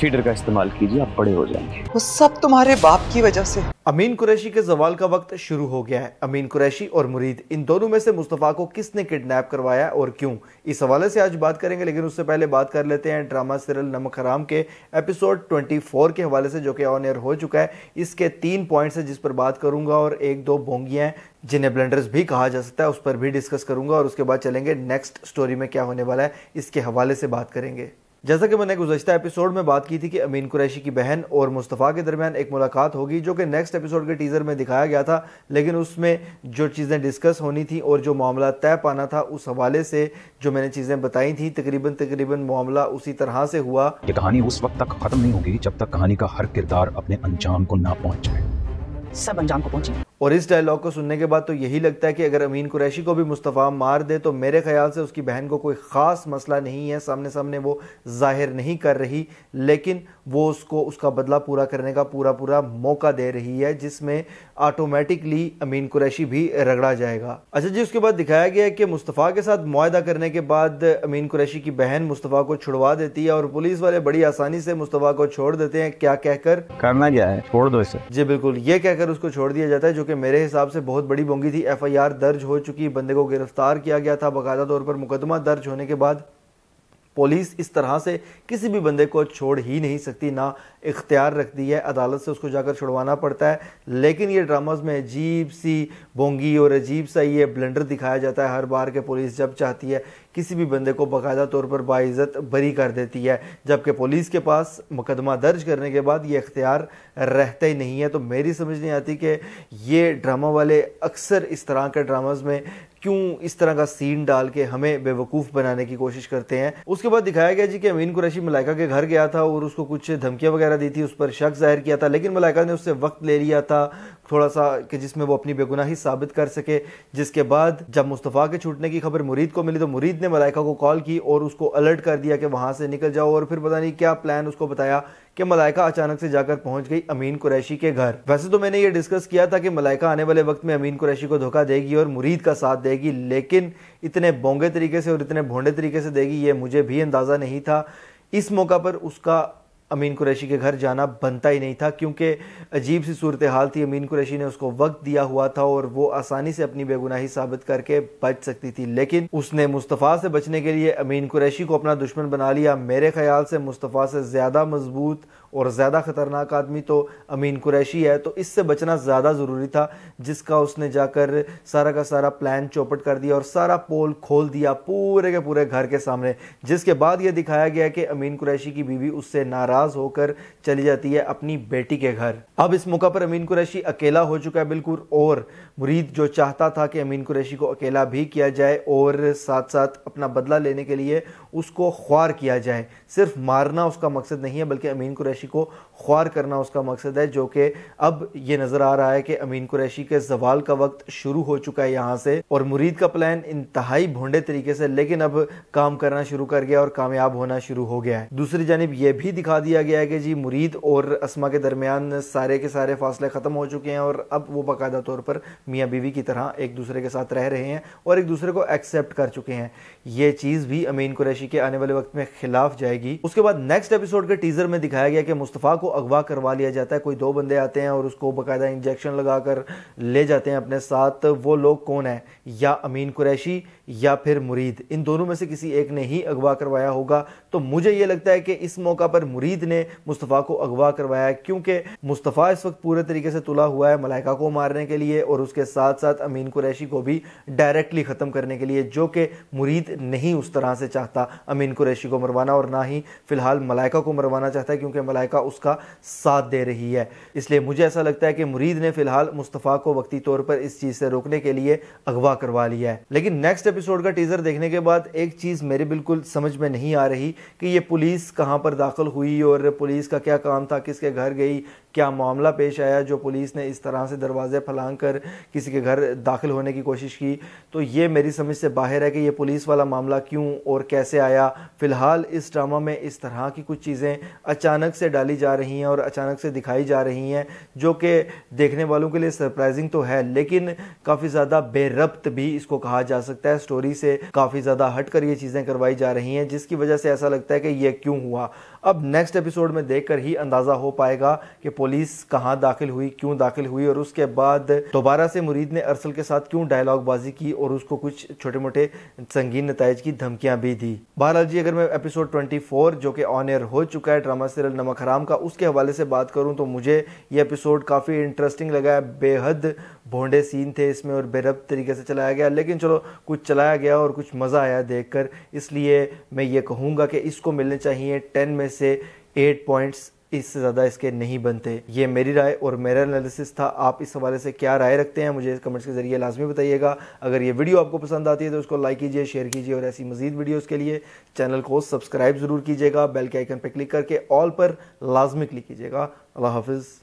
feeder का इस्तेमाल कीजिए आप बड़े हो जाएंगे वो सब तुम्हारे बाप की वजह से अमीन कुरैशी के जवाल का वक्त शुरू हो गया है अमीन कुरैशी और मुरीद इन दोनों में से मुस्तफ़ा को किसने किडनैप करवाया और क्यों इस हवाले से आज बात करेंगे लेकिन उससे पहले बात कर लेते हैं ड्रामा सीरियल नमक हराम के एपिसोड 24 के हवाले से जो कि ऑन एयर हो चुका है इसके तीन पॉइंट्स हैं जिस पर बात करूंगा और एक दो बोंगियाँ हैं जिन्हें ब्लेंडर्स भी कहा जा सकता है उस पर भी डिस्कस करूंगा और उसके बाद चलेंगे नेक्स्ट स्टोरी में क्या होने वाला है इसके हवाले से बात करेंगे जैसा कि मैंने गुजशत एपिसोड में बात की थी कि अमीन कुरैशी की बहन और मुस्तफ़ा के दरमियान एक मुलाकात होगी जो कि नेक्स्ट एपिसोड के टीज़र में दिखाया गया था लेकिन उसमें जो चीज़ें डिस्कस होनी थी और जो मामला तय पाना था उस हवाले से जो मैंने चीज़ें बताई थी तकरीबन तकरीबन मामला उसी तरह से हुआ ये कहानी उस वक्त तक ख़त्म नहीं होगी जब तक कहानी का हर किरदार अपने अंजाम को ना पहुँच जाए सब अंजाम को पहुँचे और इस डायलॉग को सुनने के बाद तो यही लगता है कि अगर अमीन कुरैशी को भी मुस्तफ़ा मार दे तो मेरे ख्याल से उसकी बहन को कोई ख़ास मसला नहीं है सामने सामने वो जाहिर नहीं कर रही लेकिन वो उसको उसका बदला पूरा करने का पूरा पूरा मौका दे रही है जिसमें ऑटोमेटिकली अमीन कुरैशी भी रगड़ा जाएगा अच्छा जी उसके बाद दिखाया गया है कि मुस्तफ़ा के साथ माहा करने के बाद अमीन कुरैशी की बहन मुस्तफ़ा को छुड़वा देती है और पुलिस वाले बड़ी आसानी से मुस्तफ़ा को छोड़ देते हैं क्या कहकर करना क्या है छोड़ दो इसे जी बिल्कुल ये कहकर उसको छोड़ दिया जाता है जो चुके मेरे हिसाब से बहुत बड़ी बोंगी थी एफआईआर दर्ज हो चुकी बंदे को गिरफ्तार किया गया था बाकायदा तौर पर मुकदमा दर्ज होने के बाद पुलिस इस तरह से किसी भी बंदे को छोड़ ही नहीं सकती ना इख्तियार रखती है अदालत से उसको जाकर छुड़वाना पड़ता है लेकिन ये ड्रामाज में अजीब सी बोंगी और अजीब सा ये ब्लेंडर दिखाया जाता है हर बार के पुलिस जब चाहती है किसी भी बंदे को बाकायदा तौर पर बाइज़त बरी कर देती है जबकि पुलिस के पास मुकदमा दर्ज करने के बाद ये इख्तियार रहता ही नहीं है तो मेरी समझ नहीं आती कि ये ड्रामा वाले अक्सर इस तरह के ड्रामाज में क्यों इस तरह का सीन डाल के हमें बेवकूफ़ बनाने की कोशिश करते हैं उसके बाद दिखाया गया जी कि अमीन कुरैशी मलाइका के घर गया था और उसको कुछ धमकियाँ वगैरह दी थी उस पर शक जाहिर किया था लेकिन मलाइका ने उससे वक्त ले लिया था थोड़ा सा कि जिसमें वो अपनी बेगुनाही साबित कर सके जिसके बाद जब मुस्तफ़ा के छूटने की खबर मुरीद को मिली तो मुरीद ने मलाइका को कॉल की और उसको अलर्ट कर दिया कि वहाँ से निकल जाओ और फिर पता नहीं क्या प्लान उसको बताया कि मलाइका अचानक से जाकर पहुंच गई अमीन कुरैशी के घर वैसे तो मैंने ये डिस्कस किया था कि मलाइका आने वाले वक्त में अमीन कुरैशी को धोखा देगी और मुरीद का साथ देगी लेकिन इतने बोंगे तरीके से और इतने भोंडे तरीके से देगी ये मुझे भी अंदाज़ा नहीं था इस मौका पर उसका अमीन कुरैशी के घर जाना बनता ही नहीं था क्योंकि अजीब सी सूरत हाल थी अमीन कुरैशी ने उसको वक्त दिया हुआ था और वो आसानी से अपनी बेगुनाही साबित करके बच सकती थी लेकिन उसने मुस्तफ़ा से बचने के लिए अमीन कुरैशी को अपना दुश्मन बना लिया मेरे ख्याल से मुस्तफ़ा से ज़्यादा मजबूत और ज़्यादा ख़तरनाक आदमी तो अमीन कुरैशी है तो इससे बचना ज़्यादा ज़रूरी था जिसका उसने जाकर सारा का सारा प्लान चौपट कर दिया और सारा पोल खोल दिया पूरे के पूरे घर के सामने जिसके बाद ये दिखाया गया कि अमीन कुरैशी की बीवी उससे नाराज़ होकर चली जाती है अपनी बेटी के घर अब इस मौका पर अमीन कुरैशी अकेला हो चुका है बिल्कुल और मुरीद जो चाहता था कि अमीन कुरैशी को अकेला भी किया जाए और साथ साथ अपना बदला लेने के लिए उसको ख्वार किया जाए सिर्फ मारना उसका मकसद नहीं है बल्कि अमीन कुरैशी कुरैशी को ख्वार करना उसका मकसद है जो कि अब ये नज़र आ रहा है कि अमीन कुरैशी के जवाल का वक्त शुरू हो चुका है यहाँ से और मुरीद का प्लान इंतहाई भोंडे तरीके से लेकिन अब काम करना शुरू कर गया और कामयाब होना शुरू हो गया है दूसरी जानब यह भी दिखा दिया गया है कि जी मुरीद और असमा के दरमियान सारे के सारे फासले ख़त्म हो चुके हैं और अब वो बाकायदा तौर पर मियाँ बीवी की तरह एक दूसरे के साथ रह रहे हैं और एक दूसरे को एक्सेप्ट कर चुके हैं ये चीज़ भी अमीन कुरैशी के आने वाले वक्त में खिलाफ जाएगी उसके बाद नेक्स्ट एपिसोड के टीजर में दिखाया गया कि मुस्तफ़ा को अगवा करवा लिया जाता है कोई दो बंदे आते हैं और उसको बाकायदा इंजेक्शन लगाकर ले जाते हैं अपने साथ वो लोग कौन हैं या अमीन कुरैशी या फिर मुरीद इन दोनों में से किसी एक ने ही अगवा करवाया होगा तो मुझे ये लगता है कि इस मौका पर मुरीद ने मुस्तफ़ा को अगवा करवाया क्योंकि मुस्तफ़ा इस वक्त पूरे तरीके से तुला हुआ है मलाइका को मारने के लिए और उसके साथ साथ अमीन कुरैशी को भी डायरेक्टली ख़त्म करने के लिए जो कि मुरीद नहीं उस तरह से चाहता अमीन कुरैशी को मरवाना और ना ही फ़िलहाल मलाइका को मरवाना चाहता है क्योंकि मलाइका उसका साथ दे रही है इसलिए मुझे ऐसा लगता है कि मुरीद ने फ़िलहाल मुस्तफ़ा को वक्ती तौर पर इस चीज़ से रोकने के लिए अगवा करवा लिया है लेकिन नेक्स्ट एपिसोड का टीज़र देखने के बाद एक चीज़ मेरे बिल्कुल समझ में नहीं आ रही कि ये पुलिस कहाँ पर दाखिल हुई और पुलिस का क्या काम था किसके घर गई क्या मामला पेश आया जो पुलिस ने इस तरह से दरवाज़े फैलांग कर किसी के घर दाखिल होने की कोशिश की तो ये मेरी समझ से बाहर है कि ये पुलिस वाला मामला क्यों और कैसे आया फ़िलहाल इस ड्रामा में इस तरह की कुछ चीज़ें अचानक से डाली जा रही हैं और अचानक से दिखाई जा रही हैं जो कि देखने वालों के लिए सरप्राइजिंग तो है लेकिन काफ़ी ज़्यादा बेरब्त भी इसको कहा जा सकता है स्टोरी से काफ़ी ज़्यादा हट कर ये चीज़ें करवाई जा रही हैं जिसकी वजह से ऐसा लगता है कि ये क्यों हुआ अब नेक्स्ट एपिसोड में देखकर ही अंदाज़ा हो पाएगा कि पुलिस कहाँ दाखिल हुई क्यों दाखिल हुई और उसके बाद दोबारा से मुरीद ने अरसल के साथ क्यों डायलॉग बाजी की और उसको कुछ छोटे मोटे संगीन नतज की धमकियां भी दी बहरहाल जी अगर मैं एपिसोड ट्वेंटी जो कि ऑन एयर हो चुका है ड्रामा सीरियल नमक हराम का उसके हवाले से बात करूं तो मुझे ये एपिसोड काफ़ी इंटरेस्टिंग लगा है बेहद भोंडे सीन थे इसमें और बेरब तरीके से चलाया गया लेकिन चलो कुछ चलाया गया और कुछ मज़ा आया देखकर इसलिए मैं ये कहूंगा कि इसको मिलने चाहिए टेन में में से एट पॉइंट्स इससे ज़्यादा इसके नहीं बनते ये मेरी राय और मेरा एनालिसिस था आप इस हवाले से क्या राय रखते हैं मुझे कमेंट्स के जरिए लाजमी बताइएगा अगर ये वीडियो आपको पसंद आती है तो उसको लाइक कीजिए शेयर कीजिए और ऐसी मजीद वीडियोस के लिए चैनल को सब्सक्राइब ज़रूर कीजिएगा बेल के आइकन पर क्लिक करके ऑल पर लाजमी क्लिक कीजिएगा अल्लाह हाफिज़